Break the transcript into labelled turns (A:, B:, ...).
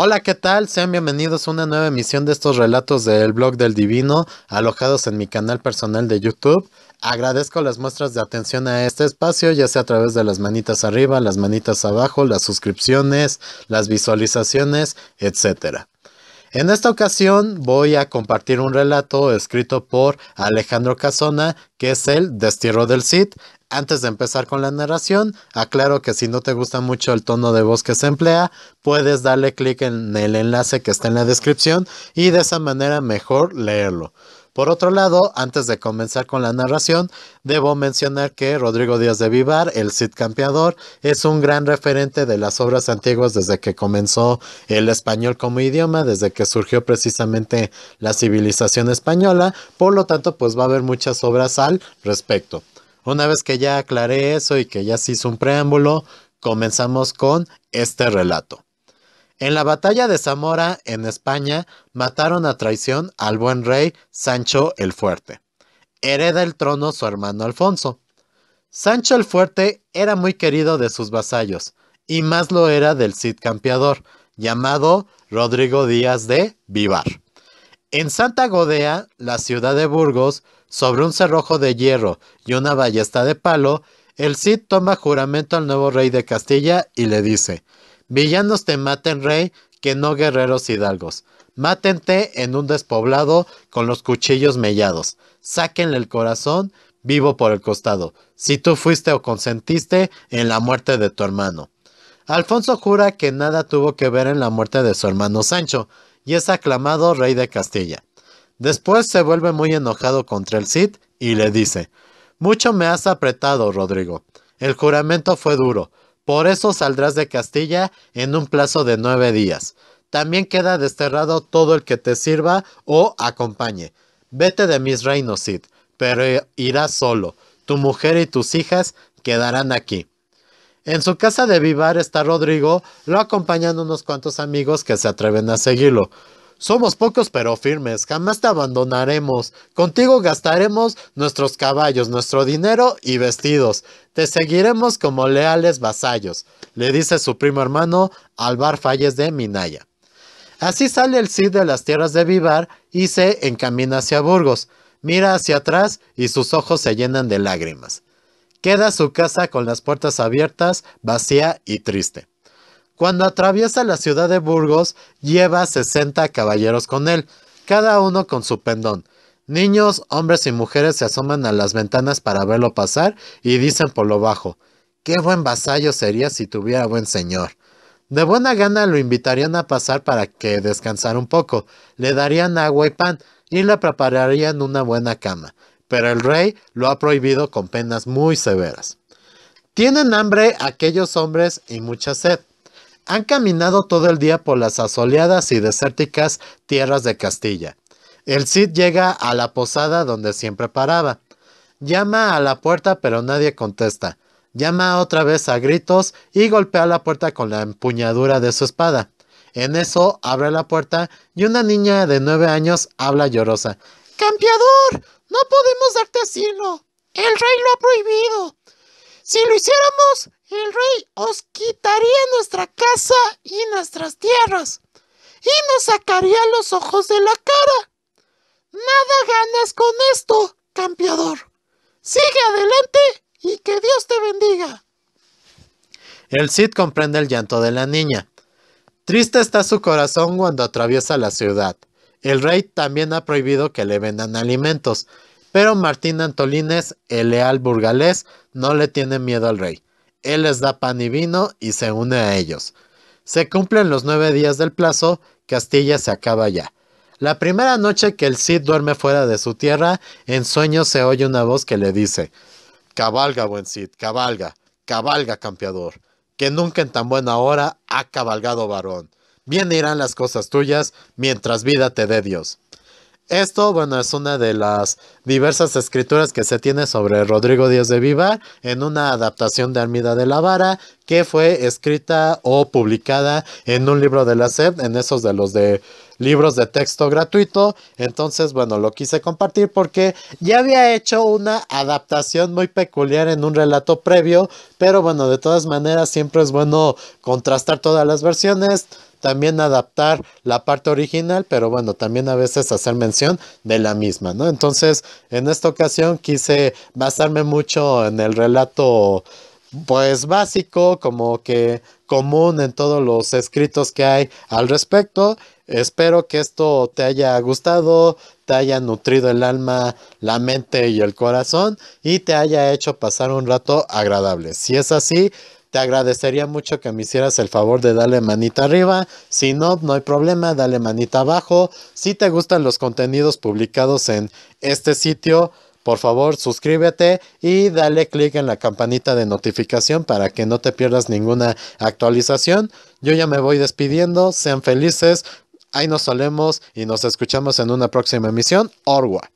A: Hola, ¿qué tal? Sean bienvenidos a una nueva emisión de estos relatos del blog del divino alojados en mi canal personal de YouTube. Agradezco las muestras de atención a este espacio, ya sea a través de las manitas arriba, las manitas abajo, las suscripciones, las visualizaciones, etc. En esta ocasión voy a compartir un relato escrito por Alejandro Casona que es el Destierro del Cid. Antes de empezar con la narración, aclaro que si no te gusta mucho el tono de voz que se emplea, puedes darle clic en el enlace que está en la descripción y de esa manera mejor leerlo. Por otro lado, antes de comenzar con la narración, debo mencionar que Rodrigo Díaz de Vivar, el Cid Campeador, es un gran referente de las obras antiguas desde que comenzó el español como idioma, desde que surgió precisamente la civilización española, por lo tanto, pues va a haber muchas obras respecto. Una vez que ya aclaré eso y que ya se hizo un preámbulo, comenzamos con este relato. En la batalla de Zamora, en España, mataron a traición al buen rey Sancho el Fuerte. Hereda el trono su hermano Alfonso. Sancho el Fuerte era muy querido de sus vasallos, y más lo era del Cid Campeador, llamado Rodrigo Díaz de Vivar. En Santa Godea, la ciudad de Burgos, sobre un cerrojo de hierro y una ballesta de palo, el Cid toma juramento al nuevo rey de Castilla y le dice, Villanos te maten rey, que no guerreros hidalgos. Mátente en un despoblado con los cuchillos mellados. Sáquenle el corazón vivo por el costado, si tú fuiste o consentiste en la muerte de tu hermano. Alfonso jura que nada tuvo que ver en la muerte de su hermano Sancho, y es aclamado rey de Castilla. Después se vuelve muy enojado contra el Cid y le dice, Mucho me has apretado, Rodrigo. El juramento fue duro, por eso saldrás de Castilla en un plazo de nueve días. También queda desterrado todo el que te sirva o acompañe. Vete de mis reinos, Cid, pero irás solo. Tu mujer y tus hijas quedarán aquí. En su casa de Vivar está Rodrigo, lo acompañan unos cuantos amigos que se atreven a seguirlo. Somos pocos pero firmes, jamás te abandonaremos. Contigo gastaremos nuestros caballos, nuestro dinero y vestidos. Te seguiremos como leales vasallos, le dice su primo hermano Alvar Falles de Minaya. Así sale el Cid de las tierras de Vivar y se encamina hacia Burgos. Mira hacia atrás y sus ojos se llenan de lágrimas. Queda su casa con las puertas abiertas, vacía y triste. Cuando atraviesa la ciudad de Burgos, lleva 60 caballeros con él, cada uno con su pendón. Niños, hombres y mujeres se asoman a las ventanas para verlo pasar y dicen por lo bajo, qué buen vasallo sería si tuviera buen señor. De buena gana lo invitarían a pasar para que descansara un poco, le darían agua y pan y le prepararían una buena cama, pero el rey lo ha prohibido con penas muy severas. Tienen hambre aquellos hombres y mucha sed. Han caminado todo el día por las asoleadas y desérticas tierras de Castilla. El Cid llega a la posada donde siempre paraba. Llama a la puerta pero nadie contesta. Llama otra vez a gritos y golpea la puerta con la empuñadura de su espada. En eso abre la puerta y una niña de nueve años habla llorosa. ¡Campeador! No podemos darte asilo. El rey lo ha prohibido. Si lo hiciéramos, el rey os quitaría nuestra casa y nuestras tierras y nos sacaría los ojos de la cara. Nada ganas con esto, campeador. Sigue adelante y que Dios te bendiga. El Cid comprende el llanto de la niña. Triste está su corazón cuando atraviesa la ciudad. El rey también ha prohibido que le vendan alimentos, pero Martín Antolines, el leal burgalés, no le tiene miedo al rey. Él les da pan y vino y se une a ellos. Se cumplen los nueve días del plazo, Castilla se acaba ya. La primera noche que el Cid duerme fuera de su tierra, en sueños se oye una voz que le dice, Cabalga, buen Cid, cabalga, cabalga, campeador, que nunca en tan buena hora ha cabalgado varón. Bien irán las cosas tuyas mientras vida te dé Dios. Esto, bueno, es una de las diversas escrituras que se tiene sobre Rodrigo Díaz de Viva... en una adaptación de Armida de la Vara que fue escrita o publicada en un libro de la SED, en esos de los de libros de texto gratuito. Entonces, bueno, lo quise compartir porque ya había hecho una adaptación muy peculiar en un relato previo, pero bueno, de todas maneras siempre es bueno contrastar todas las versiones también adaptar la parte original, pero bueno, también a veces hacer mención de la misma, ¿no? Entonces, en esta ocasión quise basarme mucho en el relato pues básico, como que común en todos los escritos que hay al respecto. Espero que esto te haya gustado, te haya nutrido el alma, la mente y el corazón y te haya hecho pasar un rato agradable. Si es así, agradecería mucho que me hicieras el favor de darle manita arriba. Si no, no hay problema, dale manita abajo. Si te gustan los contenidos publicados en este sitio, por favor suscríbete y dale clic en la campanita de notificación para que no te pierdas ninguna actualización. Yo ya me voy despidiendo, sean felices, ahí nos solemos y nos escuchamos en una próxima emisión. Orwa.